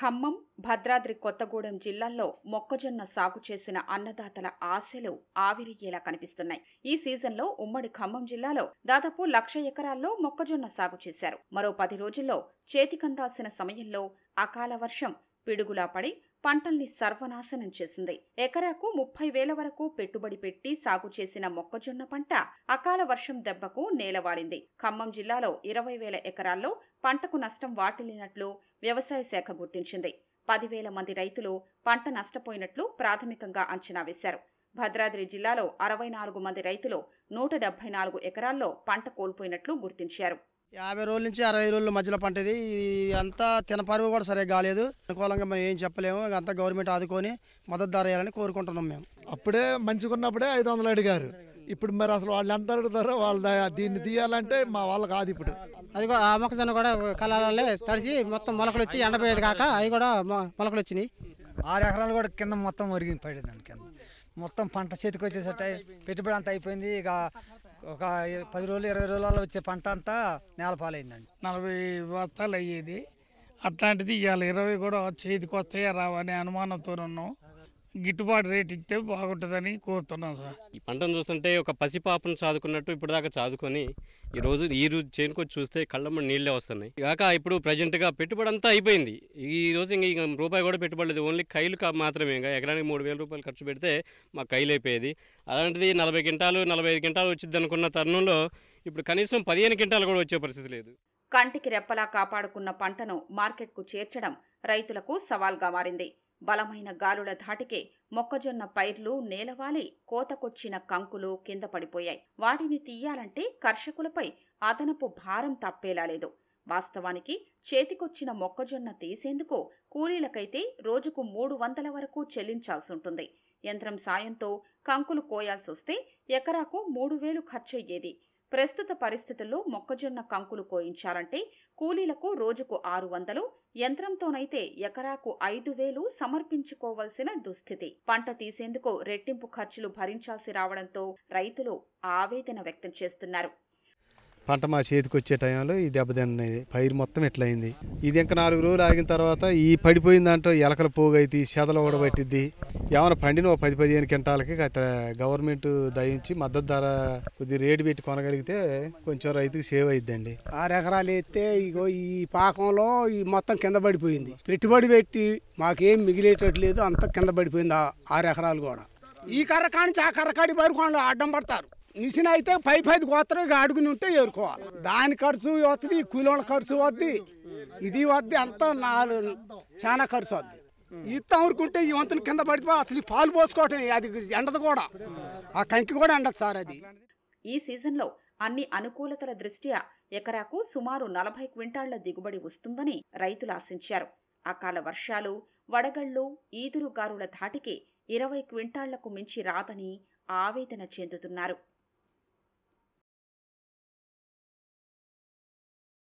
ఖమ్మం భద్రాద్రి కొత్తగూడెం జిల్లాల్లో మొక్కజొన్న సాగు చేసిన అన్నదాతల ఆశలు ఆవిరయ్యేలా కనిపిస్తున్నాయి ఈ సీజన్లో ఉమ్మడి ఖమ్మం జిల్లాలో దాదాపు లక్ష ఎకరాల్లో మొక్కజొన్న సాగు చేశారు మరో పది రోజుల్లో చేతికందాల్సిన సమయంలో అకాల వర్షం పిడుగులా పడి పంటల్ని సర్వనాశనం చేసింది ఎకరాకు ముప్పై వేల వరకు పెట్టుబడి పెట్టి సాగు చేసిన మొక్కజొన్న పంట అకాల వర్షం దెబ్బకు నేలవాలింది ఖమ్మం జిల్లాలో ఇరవై వేల ఎకరాల్లో పంటకు నష్టం వాటిల్లినట్లు వ్యవసాయ శాఖ గుర్తించింది పదివేల మంది రైతులు పంట నష్టపోయినట్లు ప్రాథమికంగా అంచనా వేశారు భద్రాద్రి జిల్లాలో అరవై నాలుగు మంది రైతులు నూట డెబ్బై నాలుగు ఎకరాల్లో పంట కోల్పోయినట్లు గుర్తించారు యాభై రోజుల నుంచి అరవై రోజుల మధ్యలో పంట ఇది అంతా తినపరువు కూడా సరిగ్గా కాలేదు అనుకూలంగా మనం ఏం చెప్పలేము అంతా గవర్నమెంట్ ఆదుకొని మద్దతు ధర వేయాలని కోరుకుంటున్నాం మేము అప్పుడే మంచిగా ఉన్నప్పుడే ఐదు వందలు అడిగారు ఇప్పుడు మరి అసలు వాళ్ళు ఎంత అడుగుతారో వాళ్ళ దీన్ని తీయాలంటే మా వాళ్ళు కాదు ఇప్పుడు అది కూడా ఆ మొక్కజొన్న కూడా కలాలే తడిసి మొత్తం మొలకలు వచ్చి ఎండపోయేది కాక అవి కూడా మొలకలు వచ్చినాయి ఆరు ఎకరాలు కూడా కింద మొత్తం ఒరిగింది పడింది దాని కింద మొత్తం పంట చేతికి వచ్చేసట పెట్టుబడి అంతా అయిపోయింది ఇక ఒక పది రోజులు ఇరవై రోజులలో వచ్చే పంట అంతా నేలపాలైందండి నలభై బస్తాలు అయ్యేది అట్లాంటిది ఇవాళ ఇరవై కూడా చేతికి వస్తాయా రావనే అనుమానంతో ఉన్నాం గిట్టుబాటు రేట్ ఇస్తే బాగుంటుందని కోరుతున్నాం సార్ ఈ పంటను చూస్తుంటే ఒక పసిపాపను చాదుకున్నట్టు ఇప్పుడు దాకా చదువుకొని ఈ రోజు ఈ రోజు చేనుకొచ్చి చూస్తే మన నీళ్ళే వస్తున్నాయి కాక ఇప్పుడు ప్రజెంట్గా పెట్టుబడి అంతా అయిపోయింది ఈ రోజు ఇంక రూపాయి కూడా పెట్టుబడలేదు ఓన్లీ కైలు మాత్రమే ఇంకా ఎకరానికి మూడు రూపాయలు ఖర్చు పెడితే మా కైలు అయిపోయేది అలాంటిది నలభై క్వింటాలు నలభై ఐదు క్వింటాలు వచ్చింది అనుకున్న తరుణంలో ఇప్పుడు కనీసం పదిహేను క్వింటాలు కూడా వచ్చే పరిస్థితి లేదు కంటికి రెప్పలా కాపాడుకున్న పంటను మార్కెట్కు చేర్చడం రైతులకు సవాల్గా మారింది బలమైన గాలుల ధాటికే మొక్కజొన్న పైర్లు నేలవాలి కోతకొచ్చిన కంకులు కింద పడిపోయాయి వాటిని తీయాలంటే కర్షకులపై అదనపు భారం తప్పేలా లేదు వాస్తవానికి చేతికొచ్చిన మొక్కజొన్న తీసేందుకు కూలీలకైతే రోజుకు మూడు వందల వరకు చెల్లించాల్సి ఉంటుంది యంత్రం సాయంతో కంకులు కోయాల్సొస్తే ఎకరాకు మూడు వేలు ఖర్చయ్యేది ప్రస్తుత పరిస్థితుల్లో మొక్కజొన్న కంకులు కోయించాలంటే కూలీలకు రోజుకు ఆరు వందలు యంత్రంతోనైతే ఎకరాకు ఐదు వేలు సమర్పించుకోవలసిన దుస్థితి పంట తీసేందుకు రెట్టింపు ఖర్చులు భరించాల్సి రావడంతో రైతులు ఆవేదన వ్యక్తం చేస్తున్నారు పంట మా చేతికి వచ్చే టైంలో ఈ దెబ్బతిన్నది పైరు మొత్తం ఎట్లయింది ఇది ఇంకా నాలుగు రోజులు ఆగిన తర్వాత ఈ పడిపోయిందంటే ఎలకల పోగైతే చెదలు ఊడబట్టిద్ది ఏమైనా పండిన ఓ పది పదిహేను క్వింటాలకి గవర్నమెంట్ దయించి మద్దతు ధర కొద్ది రేటు పెట్టి కొనగలిగితే కొంచెం రైతుకి సేవ్ అయిద్దండి ఆరు ఎకరాలు ఎత్తే ఇగో ఈ పాకంలో ఈ మొత్తం కింద పడిపోయింది పెట్టుబడి పెట్టి మాకేం మిగిలేటట్టు లేదు అంత కింద పడిపోయింది ఆరు ఎకరాలు కూడా ఈ కర్ర కానించి ఆ కర్ర కాడి వరకు అడ్డం పడతారు మిషన్ అయితే పై పది గోత్రం అడుగుని ఉంటే ఏరుకోవాలి దాని ఖర్చు వస్తుంది కూలోళ్ళ ఖర్చు వద్ది ఇది వద్ది అంతా నాలుగు చాలా ఖర్చు వద్ది ఇత్తం అమ్ముకుంటే ఈ వంతుని కింద పడితే అసలు పాలు పోసుకోవటం అది ఎండదు కూడా ఆ కంకి కూడా ఎండదు సార్ అది ఈ సీజన్లో అన్ని అనుకూలతల దృష్ట్యా ఎకరాకు సుమారు నలభై క్వింటాళ్ల దిగుబడి వస్తుందని రైతులు ఆశించారు అకాల వర్షాలు వడగళ్ళు ఈదురుగారుల ధాటికి ఇరవై క్వింటాళ్లకు మించి రాదని ఆవేదన చెందుతున్నారు